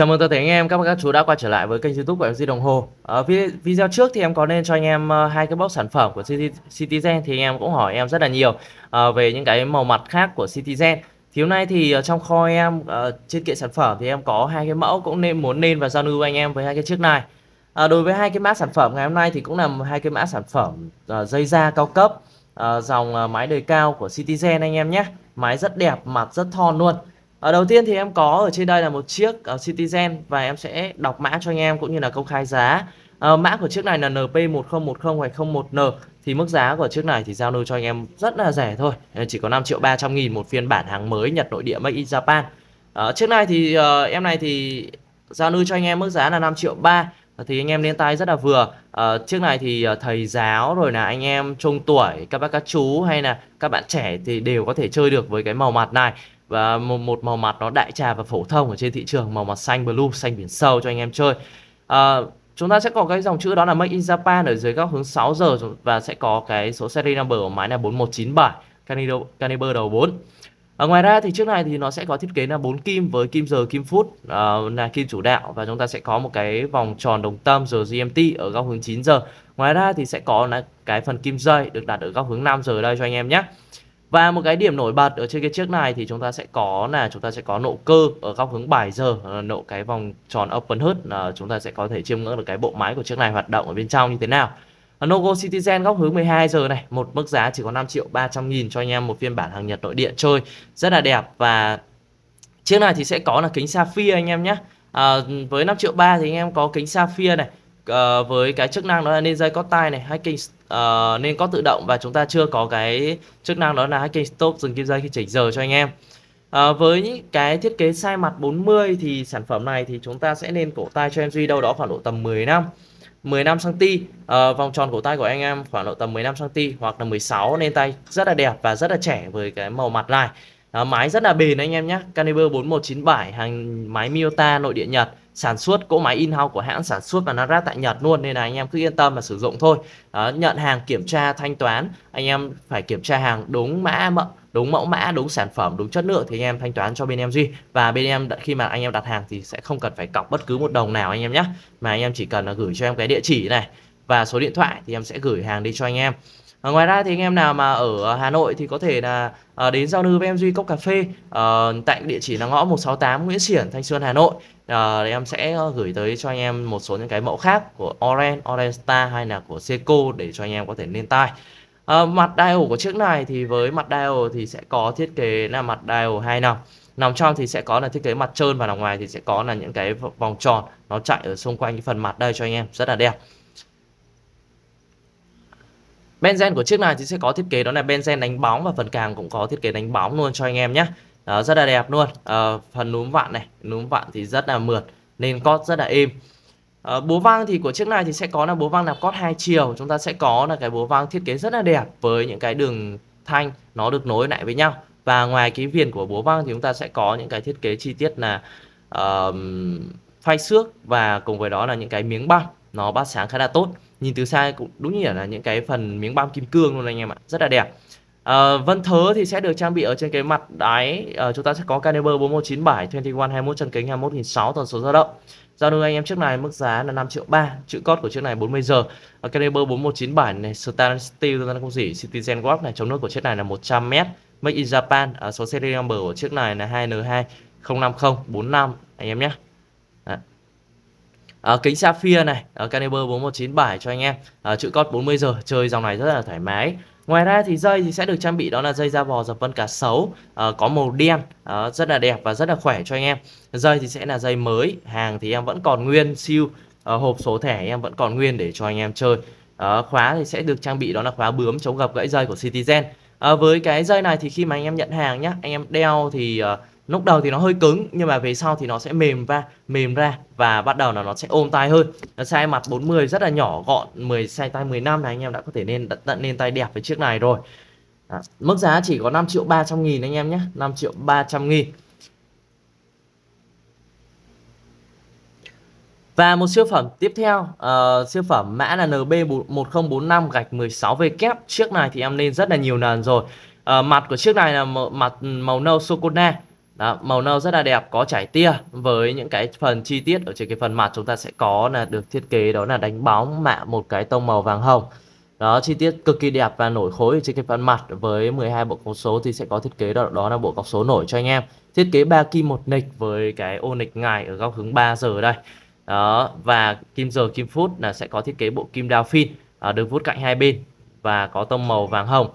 Chào mừng tất cả anh em, các bạn các chú đã quay trở lại với kênh YouTube của MC Đồng Hồ. Ở video trước thì em có nên cho anh em ờ, hai cái box sản phẩm của Citizen thì anh em cũng hỏi em rất là nhiều ờ, về những cái màu mặt khác của Citizen. Thì hôm nay thì ờ, trong kho em trên kệ sản phẩm thì em có hai cái mẫu cũng nên muốn nên và giao lưu anh em với hai cái chiếc này. đối với hai cái mã sản phẩm ngày hôm nay thì cũng là hai cái mã sản phẩm dây da cao cấp dòng máy đời cao của Citizen anh em nhé. Máy rất đẹp, mặt rất thon luôn ở ờ, đầu tiên thì em có ở trên đây là một chiếc uh, Citizen và em sẽ đọc mã cho anh em cũng như là công khai giá à, mã của chiếc này là NP1010 hoặc 01N thì mức giá của chiếc này thì giao lưu cho anh em rất là rẻ thôi chỉ có 5 triệu 300 nghìn một phiên bản hàng mới Nhật nội địa Make in Japan à, chiếc này thì uh, em này thì giao lưu cho anh em mức giá là 5 triệu 3 thì anh em lên tay rất là vừa à, chiếc này thì thầy giáo rồi là anh em trung tuổi các bác các chú hay là các bạn trẻ thì đều có thể chơi được với cái màu mặt này và một, một màu mặt nó đại trà và phổ thông ở trên thị trường màu mặt xanh blue xanh biển sâu cho anh em chơi à, chúng ta sẽ có cái dòng chữ đó là Make in Japan ở dưới góc hướng 6 giờ và sẽ có cái số series number của máy là 4197 caliber đầu 4 ở ngoài ra thì trước này thì nó sẽ có thiết kế là 4 kim với kim giờ kim phút uh, là kim chủ đạo và chúng ta sẽ có một cái vòng tròn đồng tâm giờ GMT ở góc hướng 9 giờ ngoài ra thì sẽ có là cái phần kim dây được đặt ở góc hướng 5 giờ đây cho anh em nhé và một cái điểm nổi bật ở trên cái chiếc này thì chúng ta sẽ có là chúng ta sẽ có nộ cơ ở góc hướng bài giờ nộ cái vòng tròn open hut là chúng ta sẽ có thể chiêm ngưỡng được cái bộ máy của chiếc này hoạt động ở bên trong như thế nào. Nogo Citizen góc hướng 12 giờ này, một mức giá chỉ có 5 triệu 300 nghìn cho anh em một phiên bản hàng Nhật nội địa chơi rất là đẹp và chiếc này thì sẽ có là kính sapphire anh em nhé. À, với 5 triệu 3 thì anh em có kính sapphire này uh, với cái chức năng đó là nên dây có tai này hacking uh, nên có tự động và chúng ta chưa có cái chức năng đó là hacking stop dừng kim dây khi chỉnh giờ cho anh em À, với những cái thiết kế sai mặt 40 thì sản phẩm này thì chúng ta sẽ nên cổ tay cho em Duy đâu đó khoảng độ tầm 10 năm 15 cm à, vòng tròn cổ tay của anh em khoảng độ tầm 15 cm hoặc là 16 nên tay rất là đẹp và rất là trẻ với cái màu mặt này à, máy rất là bền anh em nhé Caliber 4197 hàng máy Miyota nội địa Nhật sản xuất cỗ máy in house của hãng sản xuất và nó ra tại Nhật luôn nên là anh em cứ yên tâm mà sử dụng thôi đó, nhận hàng kiểm tra thanh toán anh em phải kiểm tra hàng đúng mã mẫu đúng mẫu mã đúng sản phẩm đúng chất lượng thì anh em thanh toán cho bên em duy và bên em khi mà anh em đặt hàng thì sẽ không cần phải cọc bất cứ một đồng nào anh em nhé mà anh em chỉ cần là gửi cho em cái địa chỉ này và số điện thoại thì em sẽ gửi hàng đi cho anh em à, ngoài ra thì anh em nào mà ở Hà Nội thì có thể là à, đến giao lưu với em Duy Cốc Cà Phê à, tại địa chỉ là ngõ 168 Nguyễn Xiển, Thanh Xuân, Hà Nội. À, em sẽ gửi tới cho anh em một số những cái mẫu khác của oren Orange Star hay là của Seiko để cho anh em có thể lên tay. À, mặt dial của chiếc này thì với mặt dial thì sẽ có thiết kế là mặt dial hai nòng nòng trong thì sẽ có là thiết kế mặt trơn và nòng ngoài thì sẽ có là những cái vòng tròn nó chạy ở xung quanh cái phần mặt đây cho anh em rất là đẹp Benzen của chiếc này thì sẽ có thiết kế đó là Benzen đánh bóng và phần càng cũng có thiết kế đánh bóng luôn cho anh em nhé. À, rất là đẹp luôn. À, phần núm vạn này, núm vạn thì rất là mượt, nên cót rất là êm. À, ờ, bố vang thì của chiếc này thì sẽ có là bố vang nạp cót hai chiều. Chúng ta sẽ có là cái bố vang thiết kế rất là đẹp với những cái đường thanh nó được nối lại với nhau. Và ngoài cái viền của bố vang thì chúng ta sẽ có những cái thiết kế chi tiết là uh, phai xước và cùng với đó là những cái miếng băng nó bắt sáng khá là tốt nhìn từ xa cũng đúng như là những cái phần miếng băm kim cương luôn anh em ạ rất là đẹp à, vân thớ thì sẽ được trang bị ở trên cái mặt đáy à, chúng ta sẽ có caliber 4197 21 chân kính 21600 tần số dao động giao lưu anh em chiếc này mức giá là 5 triệu 3 chữ cốt của chiếc này 40 giờ ở caliber 4197 này Star Steel chúng ta không gì Citizen Walk này chống nước của chiếc này là 100m made in Japan ở à, số series number của chiếc này là 2N2 050 45 anh em nhé À, kính Sapphire này, à, Caliber 4197 cho anh em. À, chữ cót 40 giờ, chơi dòng này rất là thoải mái. Ngoài ra thì dây thì sẽ được trang bị đó là dây da bò dập vân cá sấu à, có màu đen à, rất là đẹp và rất là khỏe cho anh em. Dây thì sẽ là dây mới, hàng thì em vẫn còn nguyên siêu, à, hộp số thẻ em vẫn còn nguyên để cho anh em chơi. À, khóa thì sẽ được trang bị đó là khóa bướm chống gập gãy dây của Citizen. À, với cái dây này thì khi mà anh em nhận hàng nhá, anh em đeo thì uh, lúc đầu thì nó hơi cứng nhưng mà về sau thì nó sẽ mềm ra mềm ra và bắt đầu là nó sẽ ôm tay hơn size mặt 40 rất là nhỏ gọn 10 size tay 15 này anh em đã có thể nên tận lên tay đẹp với chiếc này rồi à, mức giá chỉ có 5 triệu 300 nghìn anh em nhé 5 triệu 300 nghìn Và một siêu phẩm tiếp theo, uh, siêu phẩm mã là NB1045 gạch 16 v kép. Chiếc này thì em lên rất là nhiều lần rồi. Uh, mặt của chiếc này là mặt màu nâu sô cô la đó, màu nâu rất là đẹp có chảy tia với những cái phần chi tiết ở trên cái phần mặt chúng ta sẽ có là được thiết kế đó là đánh bóng mạ một cái tông màu vàng hồng đó chi tiết cực kỳ đẹp và nổi khối ở trên cái phần mặt với 12 bộ cọc số thì sẽ có thiết kế đó, đó là bộ cọc số nổi cho anh em thiết kế ba kim một nịch với cái ô nịch ngài ở góc hướng 3 giờ đây đó và kim giờ kim phút là sẽ có thiết kế bộ kim đao phin à, được đường vút cạnh hai bên và có tông màu vàng hồng ở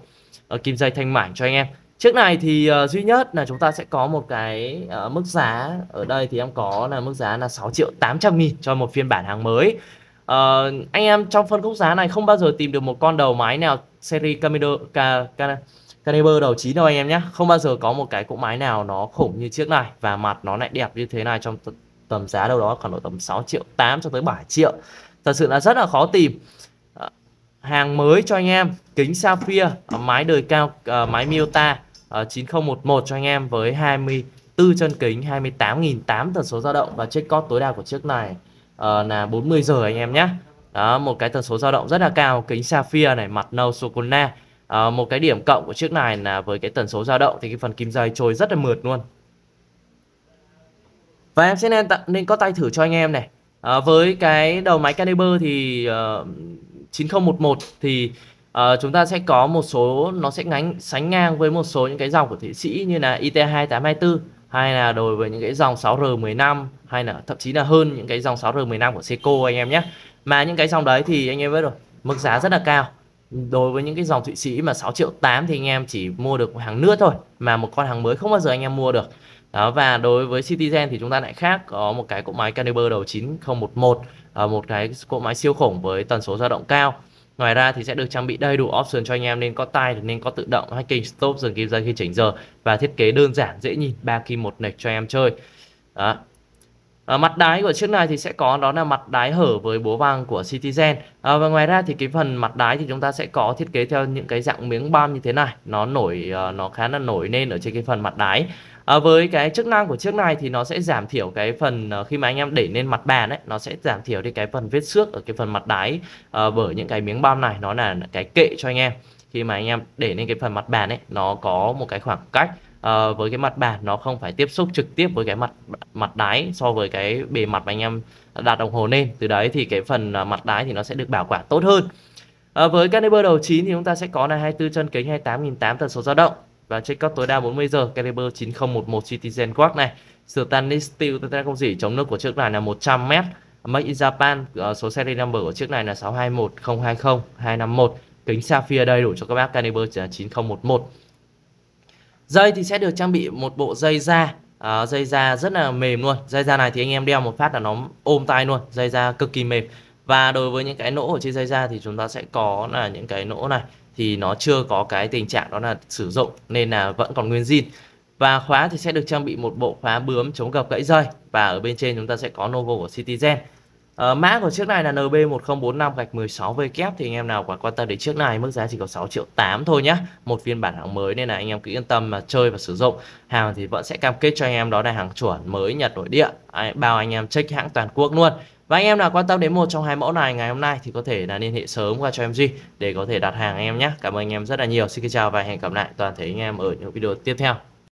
ờ, kim dây thanh mảnh cho anh em Chiếc này thì uh, duy nhất là chúng ta sẽ có một cái uh, mức giá ở đây thì em có là mức giá là 6 triệu 800 nghìn cho một phiên bản hàng mới. Uh, anh em trong phân khúc giá này không bao giờ tìm được một con đầu máy nào series Camino ca, ca, Caliber đầu 9 đâu anh em nhé. Không bao giờ có một cái cỗ máy nào nó khủng như chiếc này và mặt nó lại đẹp như thế này trong tầm giá đâu đó khoảng độ tầm 6 triệu 8 cho tới 7 triệu. Thật sự là rất là khó tìm hàng mới cho anh em kính sapphire à, mái đời cao à, máy Miota 9011 à, cho anh em với 24 chân kính 28.800 tần số dao động và check code tối đa của chiếc này là 40 giờ anh em nhé đó một cái tần số dao động rất là cao kính sapphire này mặt nâu sô à, một cái điểm cộng của chiếc này là với cái tần số dao động thì cái phần kim dây trôi rất là mượt luôn và em sẽ nên, nên có tay thử cho anh em này à, với cái đầu máy caliber thì ờ, 9011 thì uh, chúng ta sẽ có một số nó sẽ ngánh sánh ngang với một số những cái dòng của Thụy Sĩ như là IT2824 hay là đối với những cái dòng 6R15 hay là thậm chí là hơn những cái dòng 6R15 của Seiko anh em nhé. Mà những cái dòng đấy thì anh em biết rồi, mức giá rất là cao. Đối với những cái dòng Thụy Sĩ mà 6 triệu 8 thì anh em chỉ mua được hàng nước thôi mà một con hàng mới không bao giờ anh em mua được. Đó, và đối với Citizen thì chúng ta lại khác có một cái cỗ máy Caliber đầu 9011 Ờ, một cái cỗ máy siêu khủng với tần số dao động cao Ngoài ra thì sẽ được trang bị đầy đủ option cho anh em nên có tay nên có tự động hacking stop dừng kim dây khi chỉnh giờ và thiết kế đơn giản dễ nhìn ba kim một nệch cho em chơi. Đó. À, mặt đáy của chiếc này thì sẽ có đó là mặt đáy hở với bố vang của Citizen à, và ngoài ra thì cái phần mặt đáy thì chúng ta sẽ có thiết kế theo những cái dạng miếng bam như thế này nó nổi nó khá là nổi lên ở trên cái phần mặt đáy à, với cái chức năng của chiếc này thì nó sẽ giảm thiểu cái phần ờ, khi mà anh em để lên mặt bàn ấy nó sẽ giảm thiểu đi cái phần vết xước ở cái phần mặt đáy à, bởi những cái miếng băm này nó là cái kệ cho anh em khi mà anh em để lên cái phần mặt bàn ấy nó có một cái khoảng cách à, với cái mặt bàn nó không phải tiếp xúc trực tiếp với cái mặt mặt đáy so với cái bề mặt mà anh em đặt đồng hồ lên từ đấy thì cái phần mặt đáy thì nó sẽ được bảo quản tốt hơn à, với caliber đầu 9 thì chúng ta sẽ có là 24 chân kính 28.800 tần số dao động và checkout tối đa 40 giờ caliber 9011 Citizen Quark này stainless steel ta không gì chống nước của chiếc này là 100m Made in Japan uh, số series number của chiếc này là 621020 251 kính sapphire đầy đủ cho các bác caliber 9011 dây thì sẽ được trang bị một bộ dây da à, dây da rất là mềm luôn dây da này thì anh em đeo một phát là nó ôm tay luôn dây da cực kỳ mềm và đối với những cái nỗ ở trên dây da thì chúng ta sẽ có là những cái nỗ này thì nó chưa có cái tình trạng đó là sử dụng nên là vẫn còn nguyên zin và khóa thì sẽ được trang bị một bộ khóa bướm chống gập gãy rơi và ở bên trên chúng ta sẽ có logo của Citizen à, mã của chiếc này là NB1045 gạch 16 V kép e thì anh em nào quan tâm đến chiếc này mức giá chỉ có 6 triệu 8 thôi nhé một phiên bản hãng mới nên là anh em cứ yên tâm mà chơi và sử dụng hàng thì vẫn sẽ cam kết cho anh em đó là hàng chuẩn mới Nhật nội địa bao anh em check hãng toàn quốc luôn và anh em nào quan tâm đến một trong hai mẫu này ngày hôm nay thì có thể là liên hệ sớm qua cho em Duy để có thể đặt hàng anh em nhé. Cảm ơn anh em rất là nhiều. Xin chào và hẹn gặp lại toàn thể anh em ở những video tiếp theo.